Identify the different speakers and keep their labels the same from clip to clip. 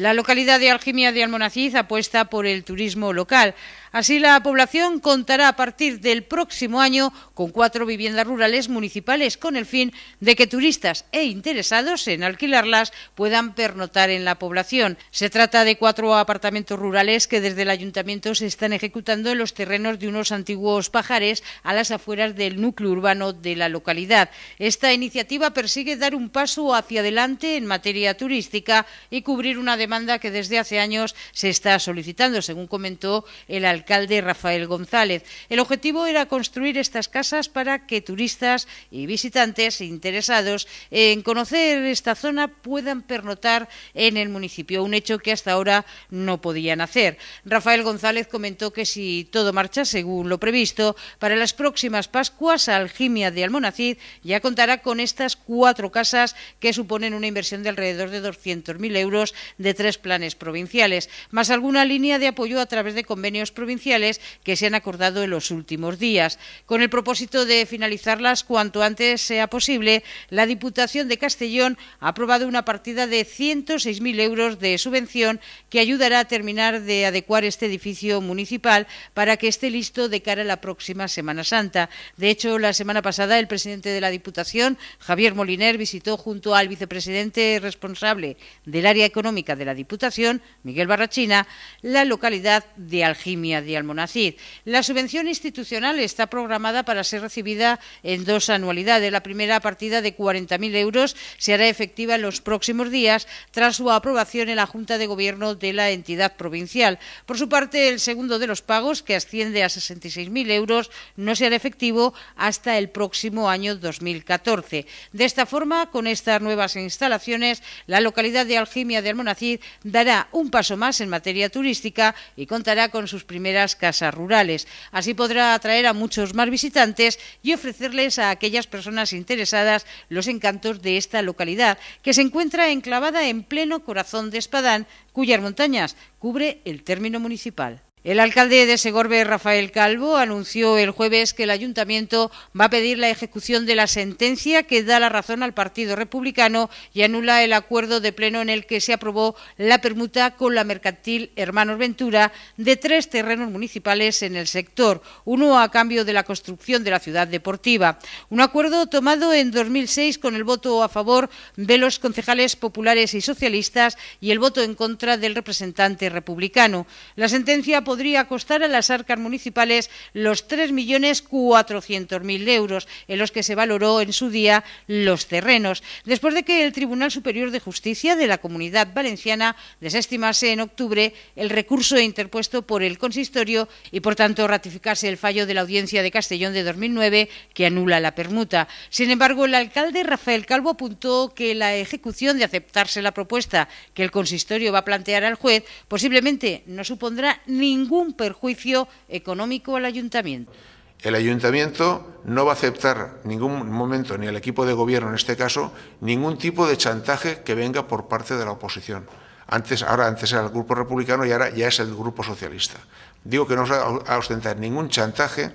Speaker 1: La localidad de Aljimia de Almonacid apuesta por el turismo local. Así la población contará a partir del próximo año con cuatro viviendas rurales municipales con el fin de que turistas e interesados en alquilarlas puedan pernotar en la población. Se trata de cuatro apartamentos rurales que desde el ayuntamiento se están ejecutando en los terrenos de unos antiguos pajares a las afueras del núcleo urbano de la localidad. Esta iniciativa persigue dar un paso hacia adelante en materia turística y cubrir una demanda que desde hace años se está solicitando, según comentó el alcalde alcalde Rafael González. El objetivo era construir estas casas para que turistas y visitantes interesados en conocer esta zona puedan pernotar en el municipio, un hecho que hasta ahora no podían hacer. Rafael González comentó que si todo marcha según lo previsto, para las próximas Pascuas Aljimia de Almonacid ya contará con estas cuatro casas que suponen una inversión de alrededor de 200.000 euros de tres planes provinciales, más alguna línea de apoyo a través de convenios provinciales provinciales que se han acordado en los últimos días. Con el propósito de finalizarlas cuanto antes sea posible, la Diputación de Castellón ha aprobado una partida de 106.000 euros de subvención que ayudará a terminar de adecuar este edificio municipal para que esté listo de cara a la próxima Semana Santa. De hecho, la semana pasada el presidente de la Diputación, Javier Moliner, visitó junto al vicepresidente responsable del área económica de la Diputación, Miguel Barrachina, la localidad de Aljimia de Almonacid. La subvención institucional está programada para ser recibida en dos anualidades. La primera partida de 40.000 euros se hará efectiva en los próximos días tras su aprobación en la Junta de Gobierno de la entidad provincial. Por su parte, el segundo de los pagos, que asciende a 66.000 euros, no será efectivo hasta el próximo año 2014. De esta forma, con estas nuevas instalaciones, la localidad de Aljimia de Almonacid dará un paso más en materia turística y contará con sus primeros casas rurales. Así podrá atraer a muchos más visitantes y ofrecerles a aquellas personas interesadas los encantos de esta localidad, que se encuentra enclavada en pleno corazón de Espadán, cuyas montañas cubre el término municipal. El alcalde de Segorbe, Rafael Calvo, anunció el jueves que el ayuntamiento va a pedir la ejecución de la sentencia que da la razón al Partido Republicano y anula el acuerdo de pleno en el que se aprobó la permuta con la mercantil Hermanos Ventura de tres terrenos municipales en el sector, uno a cambio de la construcción de la ciudad deportiva. Un acuerdo tomado en 2006 con el voto a favor de los concejales populares y socialistas y el voto en contra del representante republicano. La sentencia podría costar a las arcas municipales los 3.400.000 euros en los que se valoró en su día los terrenos, después de que el Tribunal Superior de Justicia de la Comunidad Valenciana desestimase en octubre el recurso interpuesto por el consistorio y, por tanto, ratificase el fallo de la Audiencia de Castellón de 2009 que anula la permuta. Sin embargo, el alcalde Rafael Calvo apuntó que la ejecución de aceptarse la propuesta que el consistorio va a plantear al juez posiblemente no supondrá ningún ningún perjuicio económico al ayuntamiento.
Speaker 2: El ayuntamiento no va a aceptar ningún momento, ni el equipo de gobierno en este caso, ningún tipo de chantaje que venga por parte de la oposición. Antes, ahora antes era el grupo republicano y ahora ya es el grupo socialista. Digo que no va a ostentar ningún chantaje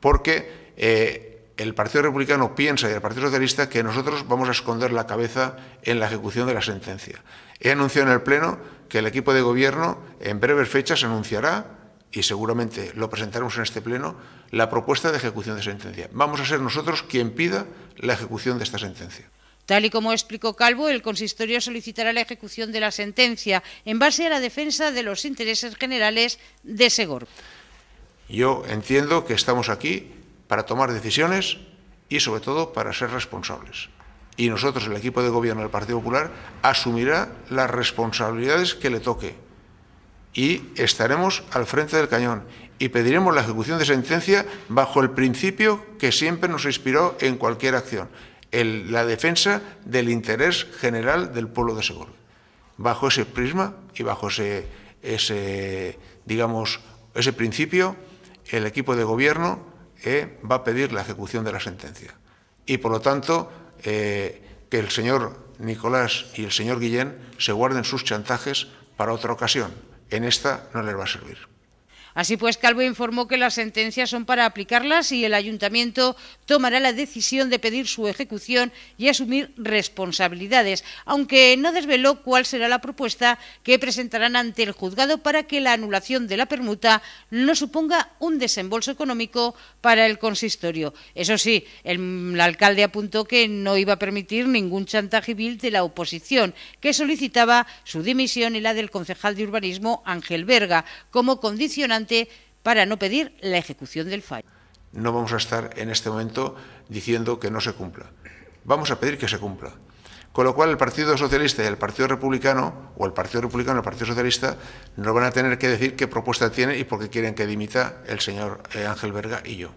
Speaker 2: porque eh, el Partido Republicano piensa y el Partido Socialista que nosotros vamos a esconder la cabeza en la ejecución de la sentencia. He anunciado en el Pleno que el equipo de gobierno en breves fechas anunciará, y seguramente lo presentaremos en este Pleno, la propuesta de ejecución de sentencia. Vamos a ser nosotros quien pida la ejecución de esta sentencia.
Speaker 1: Tal y como explicó Calvo, el consistorio solicitará la ejecución de la sentencia en base a la defensa de los intereses generales de Segor.
Speaker 2: Yo entiendo que estamos aquí para tomar decisiones y sobre todo para ser responsables. Y nosotros, el equipo de gobierno del Partido Popular, asumirá las responsabilidades que le toque y estaremos al frente del cañón y pediremos la ejecución de sentencia bajo el principio que siempre nos inspiró en cualquier acción, la defensa del interés general del pueblo de Segovia. Bajo ese prisma y bajo ese, ese, digamos, ese principio, el equipo de gobierno va a pedir la ejecución de la sentencia. Y por lo tanto, eh, que el señor Nicolás y el señor Guillén se guarden sus chantajes para otra ocasión. En esta no les va a servir.
Speaker 1: Así pues, Calvo informó que las sentencias son para aplicarlas y el ayuntamiento tomará la decisión de pedir su ejecución y asumir responsabilidades, aunque no desveló cuál será la propuesta que presentarán ante el juzgado para que la anulación de la permuta no suponga un desembolso económico para el consistorio. Eso sí, el, alcalde apuntó que no iba a permitir ningún chantaje vil de la oposición, que solicitaba su dimisión y la del concejal de urbanismo Ángel Verga como condicionante para no pedir la ejecución del fallo.
Speaker 2: No vamos a estar en este momento diciendo que no se cumpla. Vamos a pedir que se cumpla. Con lo cual el Partido Socialista y el Partido Republicano, o el Partido Republicano y el Partido Socialista, no van a tener que decir qué propuesta tienen y por qué quieren que dimita el señor eh, Ángel Verga y yo.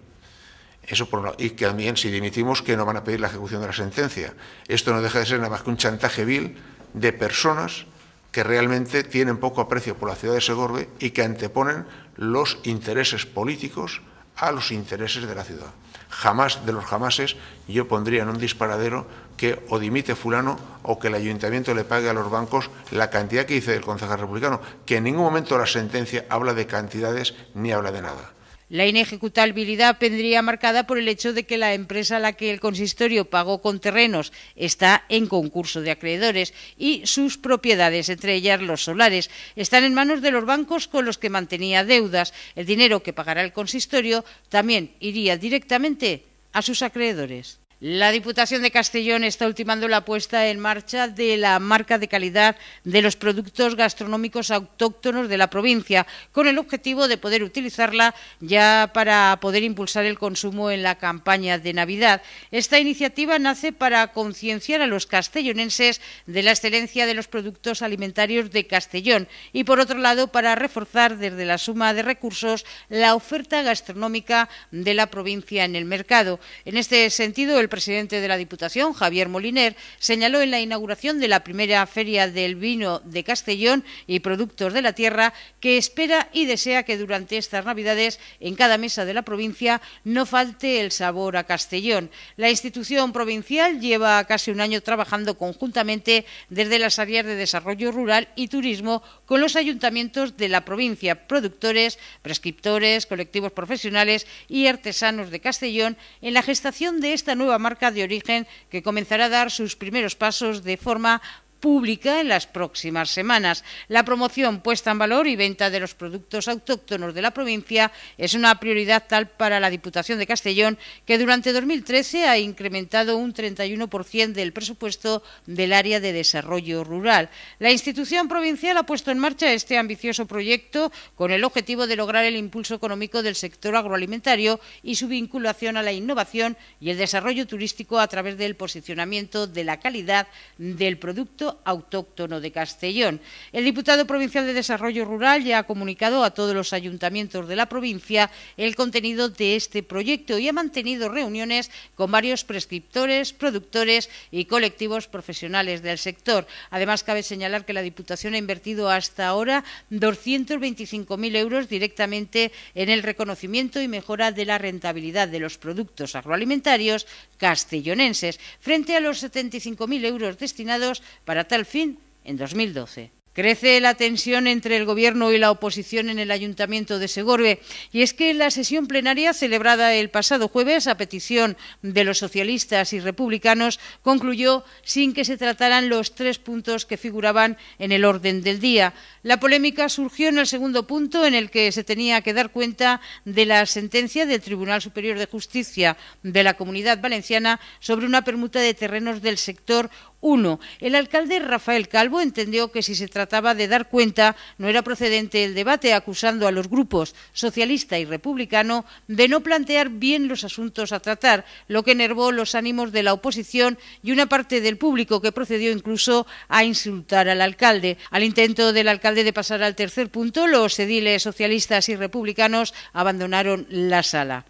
Speaker 2: Eso por Y que también, si dimitimos, que no van a pedir la ejecución de la sentencia. Esto no deja de ser nada más que un chantaje vil de personas que realmente tienen poco aprecio por la ciudad de Segorbe y que anteponen los intereses políticos a los intereses de la ciudad. Jamás de los jamases yo pondría en un disparadero que o dimite fulano o que el ayuntamiento le pague a los bancos la cantidad que dice el concejal republicano, que en ningún momento la sentencia habla de cantidades ni habla de nada.
Speaker 1: La inejecutabilidad vendría marcada por el hecho de que la empresa a la que el consistorio pagó con terrenos está en concurso de acreedores y sus propiedades, entre ellas los solares, están en manos de los bancos con los que mantenía deudas. El dinero que pagará el consistorio también iría directamente a sus acreedores. La Diputación de Castellón está ultimando la puesta en marcha de la marca de calidad de los productos gastronómicos autóctonos de la provincia, con el objetivo de poder utilizarla ya para poder impulsar el consumo en la campaña de Navidad. Esta iniciativa nace para concienciar a los castellonenses de la excelencia de los productos alimentarios de Castellón y, por otro lado, para reforzar desde la suma de recursos la oferta gastronómica de la provincia en el mercado. En este sentido, el presidente de la Diputación, Javier Moliner, señaló en la inauguración de la primera Feria del Vino de Castellón y Productos de la Tierra que espera y desea que durante estas Navidades en cada mesa de la provincia no falte el sabor a Castellón. La institución provincial lleva casi un año trabajando conjuntamente desde las áreas de desarrollo rural y turismo con los ayuntamientos de la provincia, productores, prescriptores, colectivos profesionales y artesanos de Castellón en la gestación de esta nueva marca de origen que comenzará a dar sus primeros pasos de forma pública en las próximas semanas. La promoción, puesta en valor y venta de los productos autóctonos de la provincia es una prioridad tal para la Diputación de Castellón que durante 2013 ha incrementado un 31% del presupuesto del área de desarrollo rural. La institución provincial ha puesto en marcha este ambicioso proyecto con el objetivo de lograr el impulso económico del sector agroalimentario y su vinculación a la innovación y el desarrollo turístico a través del posicionamiento de la calidad del producto autóctono de Castellón. El diputado provincial de Desarrollo Rural ya ha comunicado a todos los ayuntamientos de la provincia el contenido de este proyecto y ha mantenido reuniones con varios prescriptores, productores y colectivos profesionales del sector. Además, cabe señalar que la Diputación ha invertido hasta ahora 225.000 euros directamente en el reconocimiento y mejora de la rentabilidad de los productos agroalimentarios castellonenses, frente a los 75.000 euros destinados para tal fin en 2012. Crece la tensión entre el Gobierno y la oposición en el Ayuntamiento de Segorbe, y es que la sesión plenaria celebrada el pasado jueves a petición de los socialistas y republicanos concluyó sin que se trataran los tres puntos que figuraban en el orden del día. La polémica surgió en el segundo punto, en el que se tenía que dar cuenta de la sentencia del Tribunal Superior de Justicia de la Comunidad Valenciana sobre una permuta de terrenos del sector uno, el alcalde Rafael Calvo entendió que si se trataba de dar cuenta no era procedente el debate, acusando a los grupos socialista y republicano de no plantear bien los asuntos a tratar, lo que enervó los ánimos de la oposición y una parte del público que procedió incluso a insultar al alcalde. Al intento del alcalde de pasar al tercer punto, los ediles socialistas y republicanos abandonaron la sala.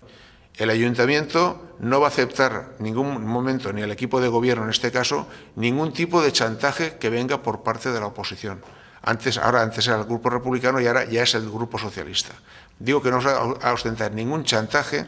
Speaker 2: El ayuntamiento no va a aceptar ningún momento, ni el equipo de gobierno en este caso, ningún tipo de chantaje que venga por parte de la oposición. Antes, ahora antes era el grupo republicano y ahora ya es el grupo socialista. Digo que no se va a ostentar ningún chantaje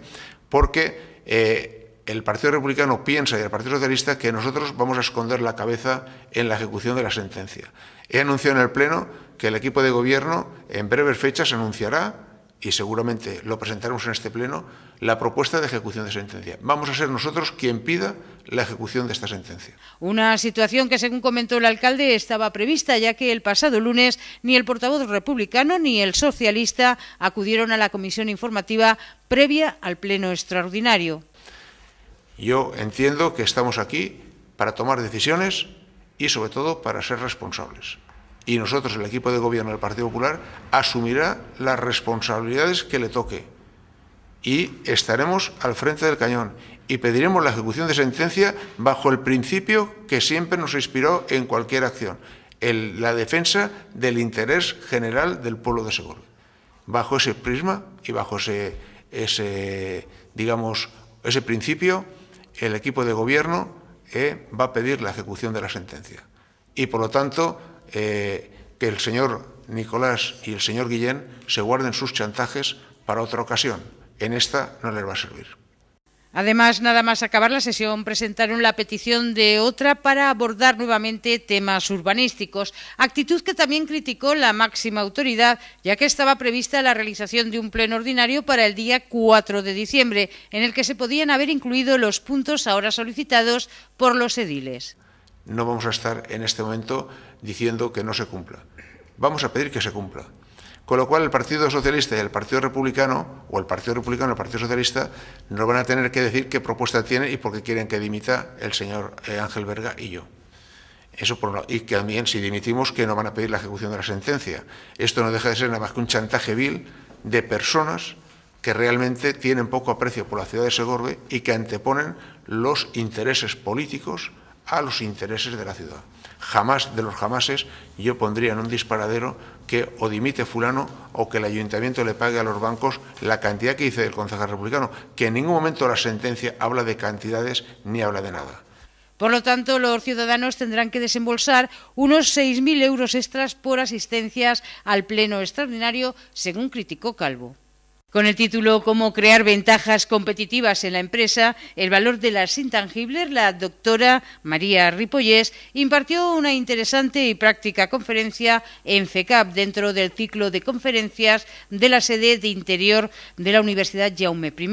Speaker 2: porque eh, el Partido Republicano piensa y el Partido Socialista que nosotros vamos a esconder la cabeza en la ejecución de la sentencia. He anunciado en el Pleno que el equipo de gobierno en breves fechas anunciará y seguramente lo presentaremos en este pleno, la propuesta de ejecución de sentencia. Vamos a ser nosotros quien pida la ejecución de esta sentencia.
Speaker 1: Una situación que, según comentó el alcalde, estaba prevista, ya que el pasado lunes ni el portavoz republicano ni el socialista acudieron a la comisión informativa previa al pleno extraordinario.
Speaker 2: Yo entiendo que estamos aquí para tomar decisiones y, sobre todo, para ser responsables y nosotros, el equipo de gobierno del Partido Popular, asumirá las responsabilidades que le toque y estaremos al frente del cañón y pediremos la ejecución de sentencia bajo el principio que siempre nos inspiró en cualquier acción, la defensa del interés general del pueblo de Segovia. Bajo ese prisma y bajo ese, digamos, ese principio, el equipo de gobierno eh, va a pedir la ejecución de la sentencia. Y por lo tanto, eh, que el señor Nicolás y el señor Guillén se guarden sus chantajes para otra ocasión. En esta no les va a servir.
Speaker 1: Además, nada más acabar la sesión, presentaron la petición de otra para abordar nuevamente temas urbanísticos, actitud que también criticó la máxima autoridad, ya que estaba prevista la realización de un pleno ordinario para el día 4 de diciembre, en el que se podían haber incluido los puntos ahora solicitados por los ediles.
Speaker 2: No vamos a estar en este momento diciendo que no se cumpla. Vamos a pedir que se cumpla. Con lo cual el Partido Socialista y el Partido Republicano, o el Partido Republicano y el Partido Socialista, no van a tener que decir qué propuesta tienen y por qué quieren que dimita el señor eh, Ángel Verga y yo. Eso por Y que también, si dimitimos, que no van a pedir la ejecución de la sentencia. Esto no deja de ser nada más que un chantaje vil de personas que realmente tienen poco aprecio por la ciudad de Segorbe y que anteponen los intereses políticos a los intereses de la ciudad jamás de los jamases yo pondría en un disparadero que o dimite fulano o que el ayuntamiento le pague a los bancos la cantidad que dice el concejal republicano, que en ningún momento la sentencia habla de cantidades ni habla de nada.
Speaker 1: Por lo tanto, los ciudadanos tendrán que desembolsar unos 6.000 euros extras por asistencias al Pleno Extraordinario, según criticó Calvo. Con el título Cómo crear ventajas competitivas en la empresa, el valor de las intangibles, la doctora María Ripollés impartió una interesante y práctica conferencia en FECAP dentro del ciclo de conferencias de la sede de interior de la Universidad Jaume I.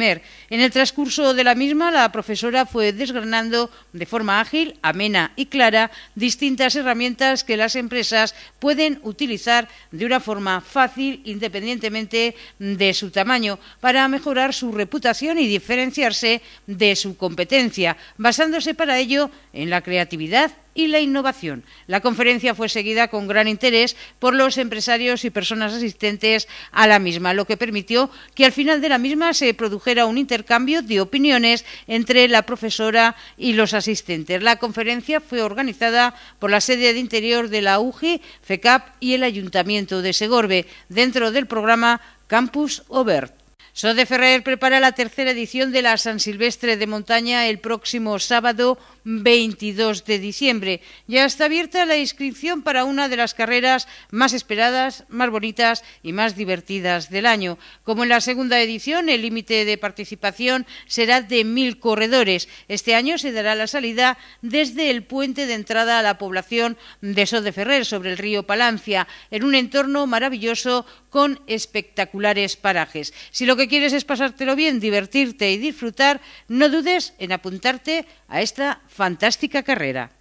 Speaker 1: En el transcurso de la misma, la profesora fue desgranando de forma ágil, amena y clara distintas herramientas que las empresas pueden utilizar de una forma fácil independientemente de su tamaño año para mejorar su reputación y diferenciarse de su competencia, basándose para ello en la creatividad y la innovación. La conferencia fue seguida con gran interés por los empresarios y personas asistentes a la misma, lo que permitió que al final de la misma se produjera un intercambio de opiniones entre la profesora y los asistentes. La conferencia fue organizada por la sede de interior de la UGI, FECAP y el Ayuntamiento de Segorbe, dentro del programa Campus Over de Ferrer prepara la tercera edición de la San Silvestre de Montaña el próximo sábado 22 de diciembre. Ya está abierta la inscripción para una de las carreras más esperadas, más bonitas y más divertidas del año. Como en la segunda edición, el límite de participación será de mil corredores. Este año se dará la salida desde el puente de entrada a la población de de Ferrer sobre el río Palancia, en un entorno maravilloso con espectaculares parajes que quieres es pasártelo bien, divertirte y disfrutar, no dudes en apuntarte a esta fantástica carrera.